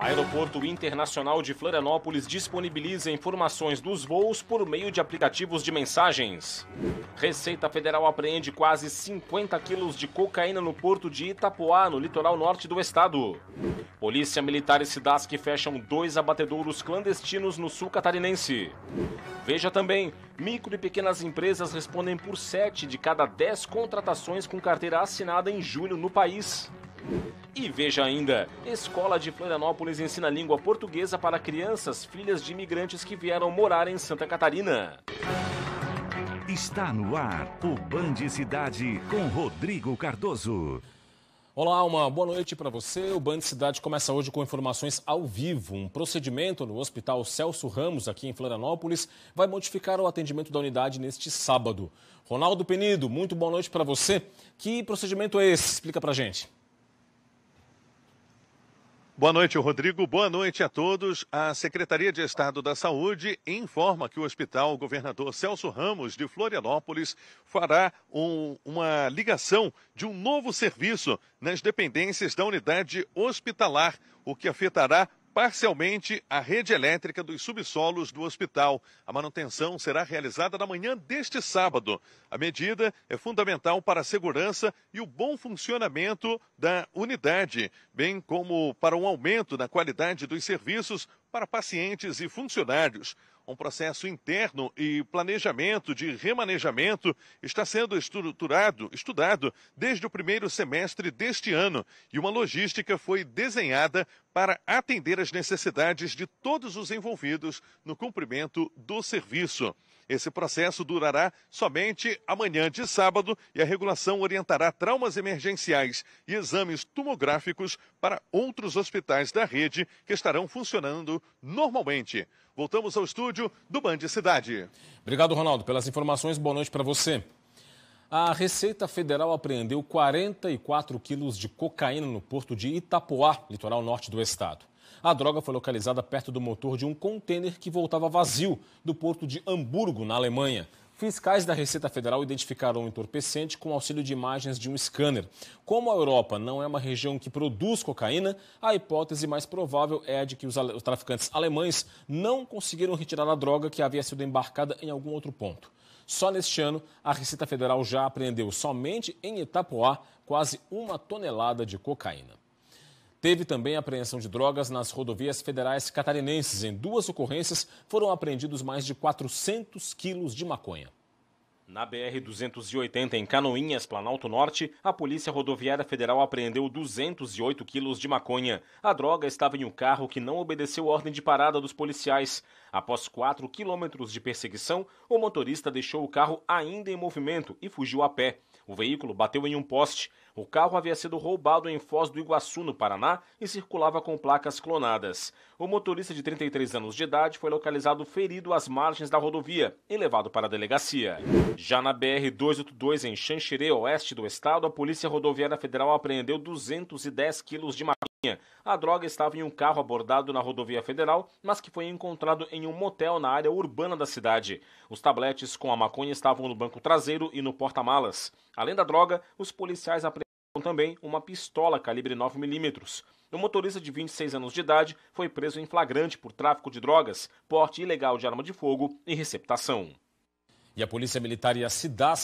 Aeroporto Internacional de Florianópolis disponibiliza informações dos voos por meio de aplicativos de mensagens. Receita Federal apreende quase 50 quilos de cocaína no porto de Itapoá, no litoral norte do estado. Polícia Militar e Cidasc fecham dois abatedouros clandestinos no sul catarinense. Veja também, micro e pequenas empresas respondem por 7 de cada 10 contratações com carteira assinada em julho no país. E veja ainda: Escola de Florianópolis ensina língua portuguesa para crianças filhas de imigrantes que vieram morar em Santa Catarina. Está no ar o Band Cidade com Rodrigo Cardoso. Olá, uma boa noite para você. O Band Cidade começa hoje com informações ao vivo. Um procedimento no Hospital Celso Ramos, aqui em Florianópolis, vai modificar o atendimento da unidade neste sábado. Ronaldo Penido, muito boa noite para você. Que procedimento é esse? Explica para gente. Boa noite, Rodrigo. Boa noite a todos. A Secretaria de Estado da Saúde informa que o Hospital Governador Celso Ramos de Florianópolis fará um, uma ligação de um novo serviço nas dependências da unidade hospitalar, o que afetará parcialmente a rede elétrica dos subsolos do hospital. A manutenção será realizada na manhã deste sábado. A medida é fundamental para a segurança e o bom funcionamento da unidade, bem como para um aumento na qualidade dos serviços para pacientes e funcionários. Um processo interno e planejamento de remanejamento está sendo estruturado, estudado desde o primeiro semestre deste ano e uma logística foi desenhada para atender as necessidades de todos os envolvidos no cumprimento do serviço. Esse processo durará somente amanhã de sábado e a regulação orientará traumas emergenciais e exames tomográficos para outros hospitais da rede que estarão funcionando normalmente. Voltamos ao estúdio do Band Cidade. Obrigado, Ronaldo, pelas informações. Boa noite para você. A Receita Federal apreendeu 44 quilos de cocaína no porto de Itapoá, litoral norte do estado. A droga foi localizada perto do motor de um contêiner que voltava vazio do porto de Hamburgo, na Alemanha. Fiscais da Receita Federal identificaram o um entorpecente com auxílio de imagens de um scanner. Como a Europa não é uma região que produz cocaína, a hipótese mais provável é a de que os traficantes alemães não conseguiram retirar a droga que havia sido embarcada em algum outro ponto. Só neste ano, a Receita Federal já apreendeu somente em Itapoá quase uma tonelada de cocaína. Teve também apreensão de drogas nas rodovias federais catarinenses. Em duas ocorrências, foram apreendidos mais de 400 quilos de maconha. Na BR-280, em Canoinhas, Planalto Norte, a Polícia Rodoviária Federal apreendeu 208 quilos de maconha. A droga estava em um carro que não obedeceu ordem de parada dos policiais. Após 4 quilômetros de perseguição, o motorista deixou o carro ainda em movimento e fugiu a pé. O veículo bateu em um poste. O carro havia sido roubado em Foz do Iguaçu, no Paraná, e circulava com placas clonadas. O motorista de 33 anos de idade foi localizado ferido às margens da rodovia e levado para a delegacia. Já na BR-282, em Xanxerê, oeste do estado, a Polícia Rodoviária Federal apreendeu 210 quilos de maconha. A droga estava em um carro abordado na rodovia federal, mas que foi encontrado em um motel na área urbana da cidade. Os tabletes com a maconha estavam no banco traseiro e no porta-malas. Além da droga, os policiais apreenderam também uma pistola calibre 9mm. O motorista de 26 anos de idade foi preso em flagrante por tráfico de drogas, porte ilegal de arma de fogo e receptação. E a Polícia Militar e a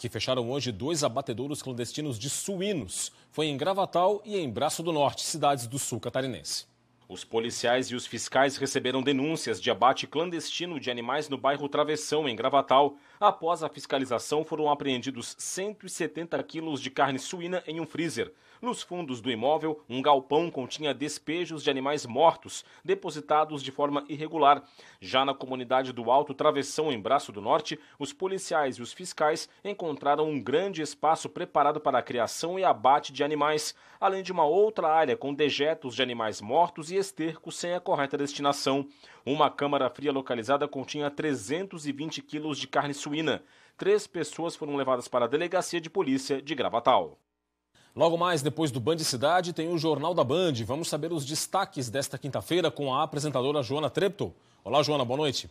que fecharam hoje dois abatedouros clandestinos de suínos. Foi em Gravatal e em Braço do Norte, cidades do sul catarinense. Os policiais e os fiscais receberam denúncias de abate clandestino de animais no bairro Travessão, em Gravatal. Após a fiscalização, foram apreendidos 170 quilos de carne suína em um freezer. Nos fundos do imóvel, um galpão continha despejos de animais mortos, depositados de forma irregular. Já na comunidade do Alto Travessão, em Braço do Norte, os policiais e os fiscais encontraram um grande espaço preparado para a criação e abate de animais, além de uma outra área com dejetos de animais mortos e esterco sem a correta destinação. Uma câmara fria localizada continha 320 quilos de carne suína. Três pessoas foram levadas para a delegacia de polícia de Gravatal. Logo mais depois do Band Cidade tem o Jornal da Band. Vamos saber os destaques desta quinta-feira com a apresentadora Joana Trepto. Olá, Joana, boa noite.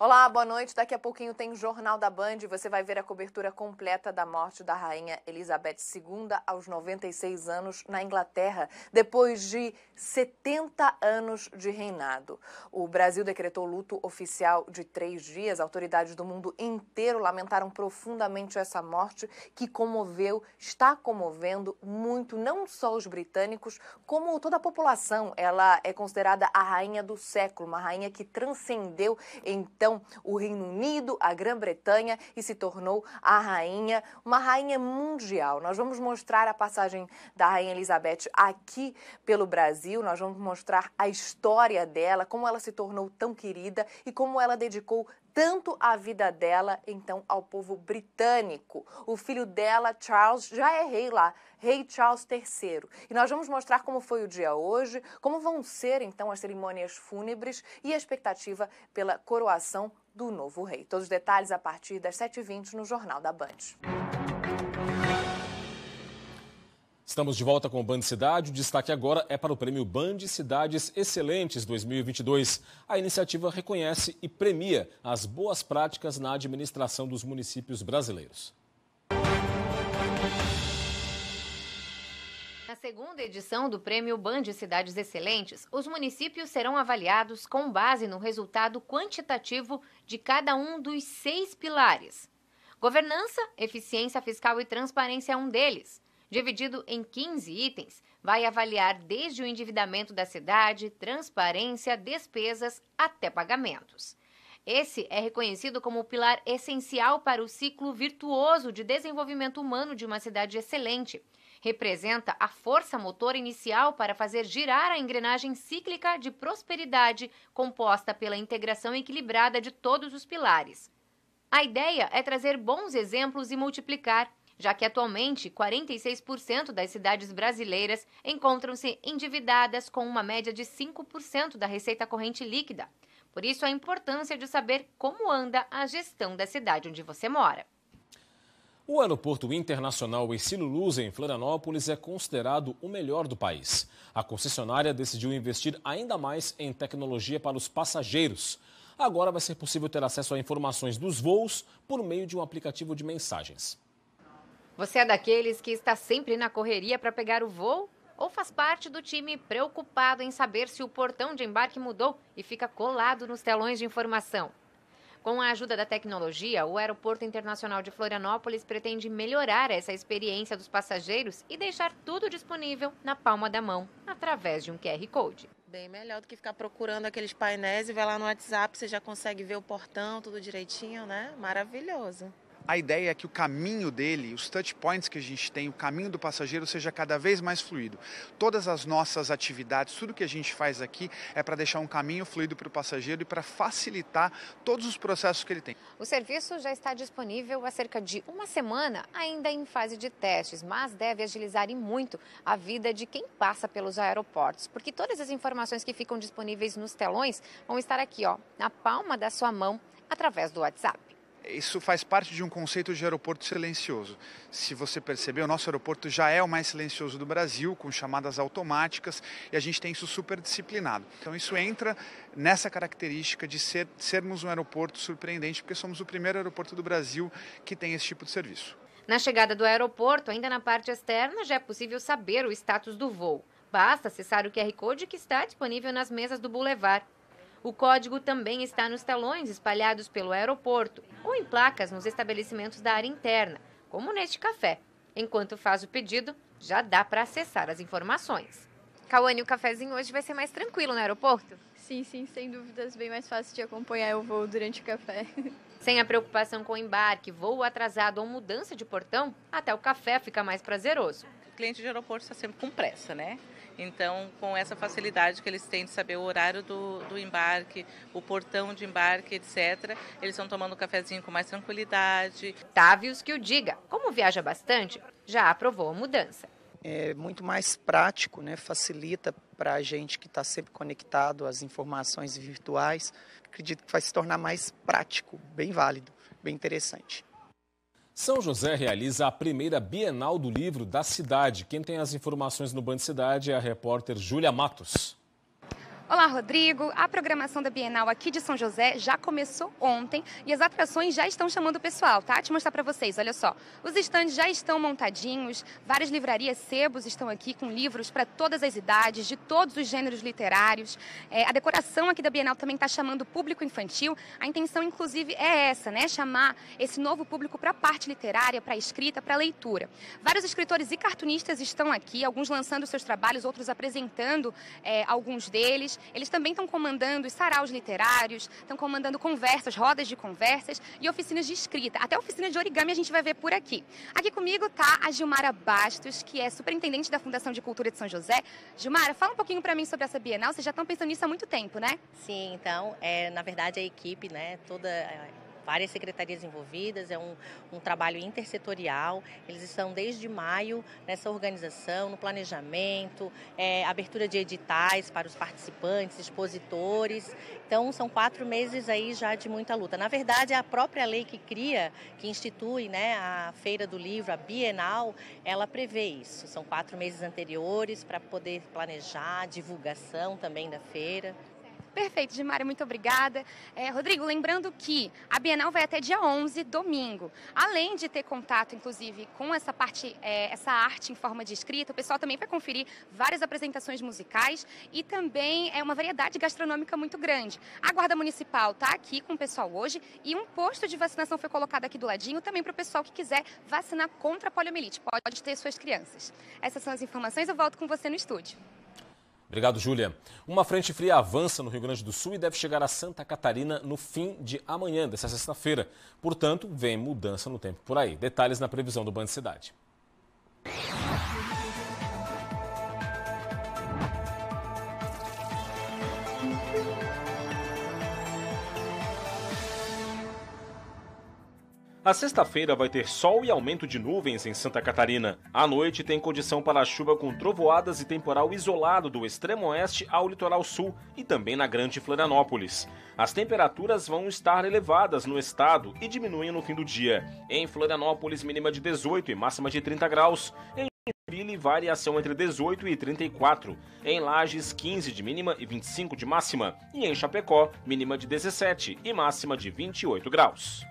Olá, boa noite. Daqui a pouquinho tem Jornal da Band. Você vai ver a cobertura completa da morte da rainha Elizabeth II aos 96 anos na Inglaterra, depois de 70 anos de reinado. O Brasil decretou luto oficial de três dias. Autoridades do mundo inteiro lamentaram profundamente essa morte que comoveu, está comovendo muito não só os britânicos, como toda a população. Ela é considerada a rainha do século, uma rainha que transcendeu então então o Reino Unido, a Grã-Bretanha e se tornou a rainha, uma rainha mundial. Nós vamos mostrar a passagem da Rainha Elizabeth aqui pelo Brasil, nós vamos mostrar a história dela, como ela se tornou tão querida e como ela dedicou tanto a vida dela, então ao povo britânico. O filho dela, Charles, já é rei lá, rei Charles III. E nós vamos mostrar como foi o dia hoje, como vão ser então as cerimônias fúnebres e a expectativa pela coroação do novo rei. Todos os detalhes a partir das 7h20 no Jornal da Band. Estamos de volta com o Band Cidade. O destaque agora é para o prêmio Band Cidades Excelentes 2022. A iniciativa reconhece e premia as boas práticas na administração dos municípios brasileiros. Na segunda edição do Prêmio Band Cidades Excelentes, os municípios serão avaliados com base no resultado quantitativo de cada um dos seis pilares. Governança, eficiência fiscal e transparência é um deles dividido em 15 itens, vai avaliar desde o endividamento da cidade, transparência, despesas até pagamentos. Esse é reconhecido como o pilar essencial para o ciclo virtuoso de desenvolvimento humano de uma cidade excelente. Representa a força motora inicial para fazer girar a engrenagem cíclica de prosperidade composta pela integração equilibrada de todos os pilares. A ideia é trazer bons exemplos e multiplicar já que atualmente 46% das cidades brasileiras encontram-se endividadas com uma média de 5% da receita corrente líquida. Por isso, a importância de saber como anda a gestão da cidade onde você mora. O Aeroporto Internacional Ensino Luz em Florianópolis, é considerado o melhor do país. A concessionária decidiu investir ainda mais em tecnologia para os passageiros. Agora vai ser possível ter acesso a informações dos voos por meio de um aplicativo de mensagens. Você é daqueles que está sempre na correria para pegar o voo? Ou faz parte do time preocupado em saber se o portão de embarque mudou e fica colado nos telões de informação? Com a ajuda da tecnologia, o Aeroporto Internacional de Florianópolis pretende melhorar essa experiência dos passageiros e deixar tudo disponível na palma da mão, através de um QR Code. Bem melhor do que ficar procurando aqueles painéis e vai lá no WhatsApp, você já consegue ver o portão, tudo direitinho, né? Maravilhoso. A ideia é que o caminho dele, os touch points que a gente tem, o caminho do passageiro seja cada vez mais fluido. Todas as nossas atividades, tudo que a gente faz aqui é para deixar um caminho fluido para o passageiro e para facilitar todos os processos que ele tem. O serviço já está disponível há cerca de uma semana, ainda em fase de testes, mas deve agilizar e muito a vida de quem passa pelos aeroportos, porque todas as informações que ficam disponíveis nos telões vão estar aqui, ó, na palma da sua mão, através do WhatsApp isso faz parte de um conceito de aeroporto silencioso. Se você perceber, o nosso aeroporto já é o mais silencioso do Brasil, com chamadas automáticas, e a gente tem isso super disciplinado. Então isso entra nessa característica de ser, sermos um aeroporto surpreendente, porque somos o primeiro aeroporto do Brasil que tem esse tipo de serviço. Na chegada do aeroporto, ainda na parte externa, já é possível saber o status do voo. Basta acessar o QR Code que está disponível nas mesas do Boulevard. O código também está nos talões espalhados pelo aeroporto ou em placas nos estabelecimentos da área interna, como neste café. Enquanto faz o pedido, já dá para acessar as informações. Cauane, o cafezinho hoje vai ser mais tranquilo no aeroporto? Sim, sim, sem dúvidas, bem mais fácil de acompanhar o voo durante o café. Sem a preocupação com embarque, voo atrasado ou mudança de portão, até o café fica mais prazeroso. O cliente de aeroporto está sempre com pressa, né? Então, com essa facilidade que eles têm de saber o horário do, do embarque, o portão de embarque, etc., eles estão tomando um cafezinho com mais tranquilidade. Távios que o diga, como viaja bastante, já aprovou a mudança. É muito mais prático, né? facilita para a gente que está sempre conectado às informações virtuais. Acredito que vai se tornar mais prático, bem válido, bem interessante. São José realiza a primeira Bienal do Livro da cidade. Quem tem as informações no Band Cidade é a repórter Júlia Matos. Olá, Rodrigo. A programação da Bienal aqui de São José já começou ontem e as atrações já estão chamando o pessoal, tá? Te mostrar para vocês, olha só. Os estandes já estão montadinhos, várias livrarias sebos estão aqui com livros para todas as idades, de todos os gêneros literários. É, a decoração aqui da Bienal também está chamando o público infantil. A intenção, inclusive, é essa, né? Chamar esse novo público para a parte literária, para a escrita, para a leitura. Vários escritores e cartunistas estão aqui, alguns lançando seus trabalhos, outros apresentando é, alguns deles eles também estão comandando saraus literários, estão comandando conversas, rodas de conversas e oficinas de escrita. Até oficina de origami a gente vai ver por aqui. Aqui comigo está a Gilmara Bastos, que é superintendente da Fundação de Cultura de São José. Gilmara, fala um pouquinho para mim sobre essa Bienal. Vocês já estão pensando nisso há muito tempo, né? Sim, então, é, na verdade, a equipe, né, toda várias secretarias envolvidas, é um, um trabalho intersetorial. Eles estão desde maio nessa organização, no planejamento, é, abertura de editais para os participantes, expositores. Então, são quatro meses aí já de muita luta. Na verdade, é a própria lei que cria, que institui né, a Feira do Livro, a Bienal, ela prevê isso. São quatro meses anteriores para poder planejar, divulgação também da feira. Perfeito, Dimara, muito obrigada. É, Rodrigo, lembrando que a Bienal vai até dia 11, domingo. Além de ter contato, inclusive, com essa parte, é, essa arte em forma de escrita, o pessoal também vai conferir várias apresentações musicais e também é uma variedade gastronômica muito grande. A Guarda Municipal está aqui com o pessoal hoje e um posto de vacinação foi colocado aqui do ladinho também para o pessoal que quiser vacinar contra a poliomielite. Pode ter suas crianças. Essas são as informações, eu volto com você no estúdio. Obrigado, Júlia. Uma frente fria avança no Rio Grande do Sul e deve chegar a Santa Catarina no fim de amanhã, dessa sexta-feira. Portanto, vem mudança no tempo por aí. Detalhes na previsão do Banco Cidade. A sexta-feira vai ter sol e aumento de nuvens em Santa Catarina. À noite tem condição para chuva com trovoadas e temporal isolado do extremo oeste ao litoral sul e também na Grande Florianópolis. As temperaturas vão estar elevadas no estado e diminuem no fim do dia. Em Florianópolis, mínima de 18 e máxima de 30 graus. Em Joinville, variação entre 18 e 34. Em Lages, 15 de mínima e 25 de máxima. E em Chapecó, mínima de 17 e máxima de 28 graus.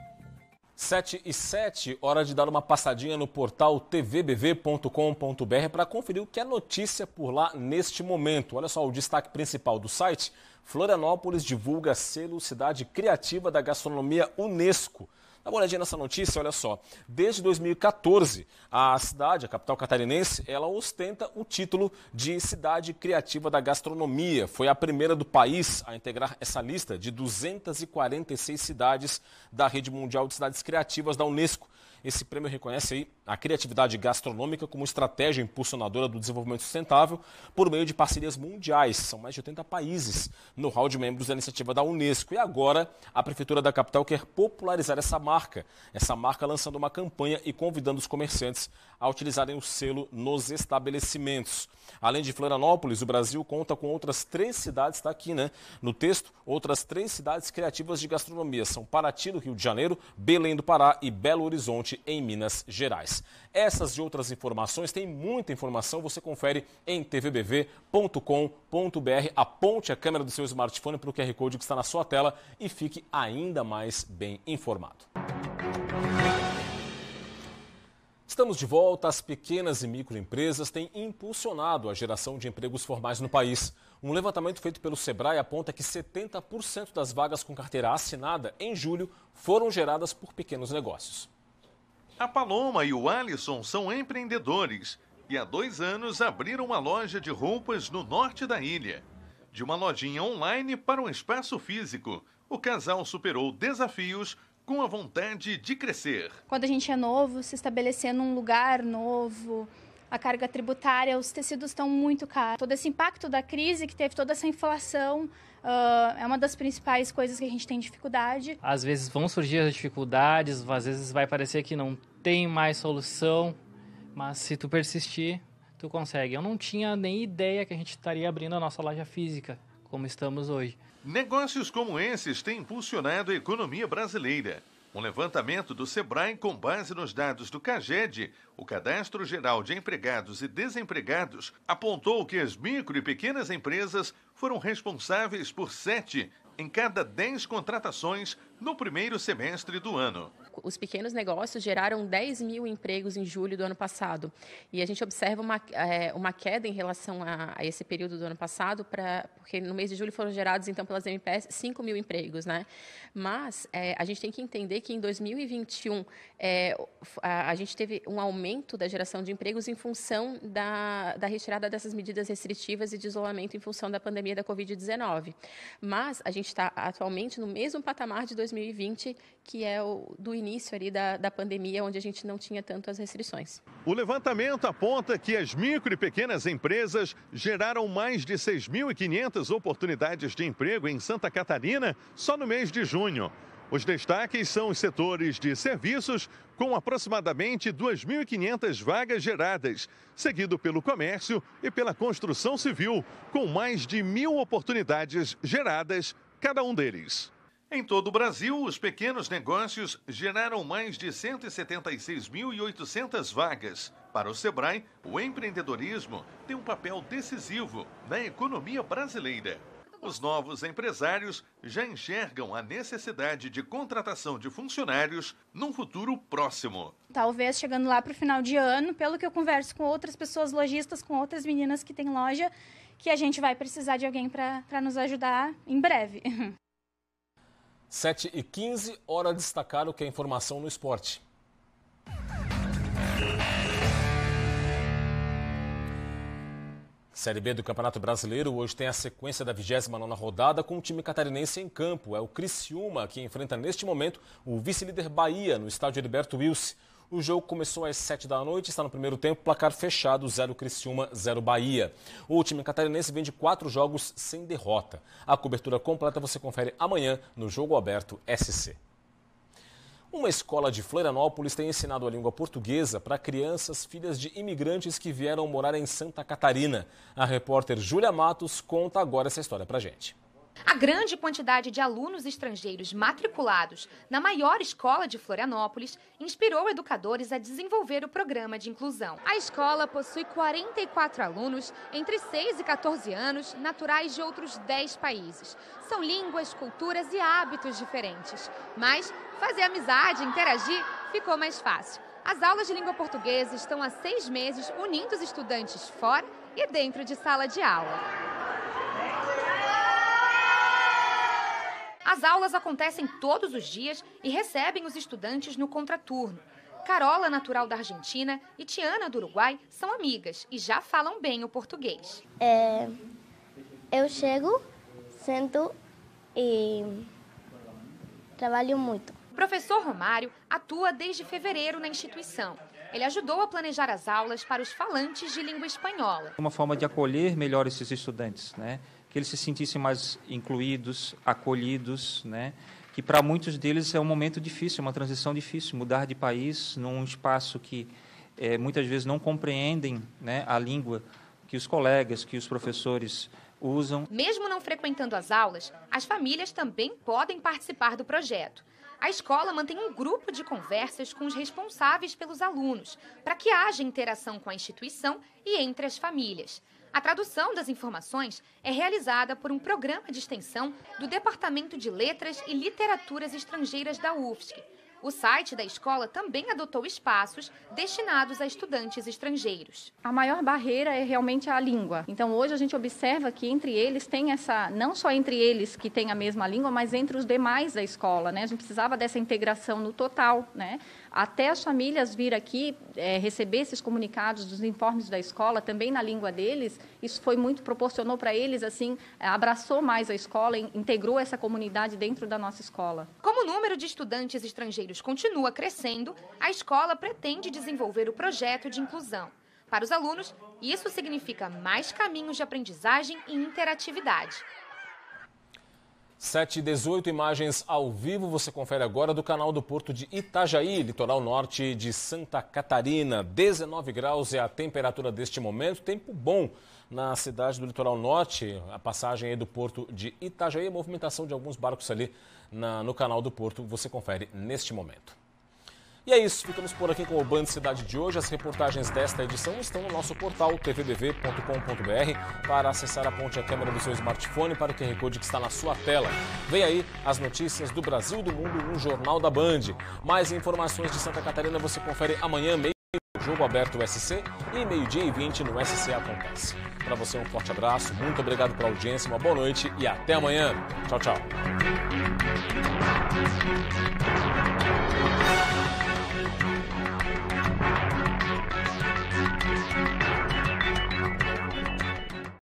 7 e 7, hora de dar uma passadinha no portal tvbv.com.br para conferir o que é notícia por lá neste momento. Olha só o destaque principal do site: Florianópolis divulga selo Cidade Criativa da Gastronomia Unesco. Dá uma olhadinha nessa notícia, olha só. Desde 2014, a cidade, a capital catarinense, ela ostenta o título de Cidade Criativa da Gastronomia. Foi a primeira do país a integrar essa lista de 246 cidades da Rede Mundial de Cidades Criativas da Unesco. Esse prêmio reconhece aí a criatividade gastronômica como estratégia impulsionadora do desenvolvimento sustentável por meio de parcerias mundiais. São mais de 80 países no hall de membros da iniciativa da Unesco. E agora, a Prefeitura da capital quer popularizar essa marca. Essa marca lançando uma campanha e convidando os comerciantes a utilizarem o selo nos estabelecimentos. Além de Florianópolis, o Brasil conta com outras três cidades, está aqui né, no texto, outras três cidades criativas de gastronomia. São Paraty, no Rio de Janeiro, Belém do Pará e Belo Horizonte, em Minas Gerais essas e outras informações, tem muita informação, você confere em tvbv.com.br. Aponte a câmera do seu smartphone para o QR Code que está na sua tela e fique ainda mais bem informado. Estamos de volta. As pequenas e microempresas têm impulsionado a geração de empregos formais no país. Um levantamento feito pelo Sebrae aponta que 70% das vagas com carteira assinada em julho foram geradas por pequenos negócios. A Paloma e o Alisson são empreendedores e há dois anos abriram uma loja de roupas no norte da ilha. De uma lojinha online para um espaço físico, o casal superou desafios com a vontade de crescer. Quando a gente é novo, se estabelecer num lugar novo, a carga tributária, os tecidos estão muito caros. Todo esse impacto da crise que teve, toda essa inflação, Uh, é uma das principais coisas que a gente tem dificuldade. Às vezes vão surgir as dificuldades, às vezes vai parecer que não tem mais solução, mas se tu persistir, tu consegue. Eu não tinha nem ideia que a gente estaria abrindo a nossa loja física, como estamos hoje. Negócios como esses têm impulsionado a economia brasileira. Um levantamento do Sebrae com base nos dados do CAGED, o Cadastro Geral de Empregados e Desempregados, apontou que as micro e pequenas empresas foram responsáveis por sete em cada dez contratações no primeiro semestre do ano os pequenos negócios geraram 10 mil empregos em julho do ano passado. E a gente observa uma, é, uma queda em relação a, a, esse período do ano passado, pra, porque no mês de julho foram gerados, então, pelas MPS, 5 mil empregos. Né? Mas é, a gente tem que entender que em 2021 é, eh, a, a, gente teve um aumento da geração de empregos em função da, da retirada dessas medidas restritivas e de isolamento em função da pandemia da Covid-19. Mas a gente está atualmente no mesmo patamar de 2020, que é o do início início ali da, da pandemia, onde a gente não tinha tanto as restrições. O levantamento aponta que as micro e pequenas empresas geraram mais de 6.500 oportunidades de emprego em Santa Catarina só no mês de junho. Os destaques são os setores de serviços, com aproximadamente 2.500 vagas geradas, seguido pelo comércio e pela construção civil, com mais de mil oportunidades geradas cada um deles. Em todo o Brasil, os pequenos negócios geraram mais de 176.800 vagas. Para o Sebrae, o empreendedorismo tem um papel decisivo na economia brasileira. Os novos empresários já enxergam a necessidade de contratação de funcionários num futuro próximo. Talvez chegando lá para o final de ano, pelo que eu converso com outras pessoas lojistas, com outras meninas que têm loja, que a gente vai precisar de alguém para nos ajudar em breve. 7 e 15, hora de destacar o que é informação no esporte. Série B do Campeonato Brasileiro hoje tem a sequência da 29ª rodada com o time catarinense em campo. É o Criciúma que enfrenta neste momento o vice-líder Bahia no estádio Heriberto Wilson. O jogo começou às 7 da noite, está no primeiro tempo, placar fechado, 0 Criciúma, 0 Bahia. O time catarinense vem de quatro jogos sem derrota. A cobertura completa você confere amanhã no Jogo Aberto SC. Uma escola de Florianópolis tem ensinado a língua portuguesa para crianças filhas de imigrantes que vieram morar em Santa Catarina. A repórter Júlia Matos conta agora essa história para gente. A grande quantidade de alunos estrangeiros matriculados na maior escola de Florianópolis inspirou educadores a desenvolver o programa de inclusão. A escola possui 44 alunos entre 6 e 14 anos, naturais de outros 10 países. São línguas, culturas e hábitos diferentes, mas fazer amizade, interagir, ficou mais fácil. As aulas de língua portuguesa estão há seis meses unindo os estudantes fora e dentro de sala de aula. As aulas acontecem todos os dias e recebem os estudantes no contraturno. Carola, natural da Argentina, e Tiana, do Uruguai, são amigas e já falam bem o português. É, eu chego, sento e trabalho muito. O professor Romário atua desde fevereiro na instituição. Ele ajudou a planejar as aulas para os falantes de língua espanhola. Uma forma de acolher melhor esses estudantes, né? que eles se sentissem mais incluídos, acolhidos, né? que para muitos deles é um momento difícil, uma transição difícil, mudar de país num espaço que é, muitas vezes não compreendem né, a língua que os colegas, que os professores usam. Mesmo não frequentando as aulas, as famílias também podem participar do projeto. A escola mantém um grupo de conversas com os responsáveis pelos alunos, para que haja interação com a instituição e entre as famílias. A tradução das informações é realizada por um programa de extensão do Departamento de Letras e Literaturas Estrangeiras da UFSC. O site da escola também adotou espaços destinados a estudantes estrangeiros. A maior barreira é realmente a língua. Então hoje a gente observa que entre eles tem essa, não só entre eles que tem a mesma língua, mas entre os demais da escola, né? A gente precisava dessa integração no total, né? até as famílias vir aqui é, receber esses comunicados dos informes da escola, também na língua deles, isso foi muito, proporcionou para eles, assim, é, abraçou mais a escola, integrou essa comunidade dentro da nossa escola. Como o número de estudantes estrangeiros continua crescendo, a escola pretende desenvolver o projeto de inclusão. Para os alunos, isso significa mais caminhos de aprendizagem e interatividade. 7 e 18 imagens ao vivo você confere agora do canal do Porto de Itajaí, litoral norte de Santa Catarina. 19 graus é a temperatura deste momento, tempo bom na cidade do litoral norte. A passagem aí do Porto de Itajaí, a movimentação de alguns barcos ali na, no canal do Porto, você confere neste momento. E é isso, ficamos por aqui com o Band Cidade de hoje. As reportagens desta edição estão no nosso portal tvbv.com.br para acessar a ponte a câmera do seu smartphone para o QR Code que está na sua tela. Vem aí as notícias do Brasil e do mundo no Jornal da Band. Mais informações de Santa Catarina você confere amanhã, meio Jogo Aberto SC e meio-dia e 20 no SC Acontece. Para você, um forte abraço, muito obrigado pela audiência, uma boa noite e até amanhã. Tchau, tchau.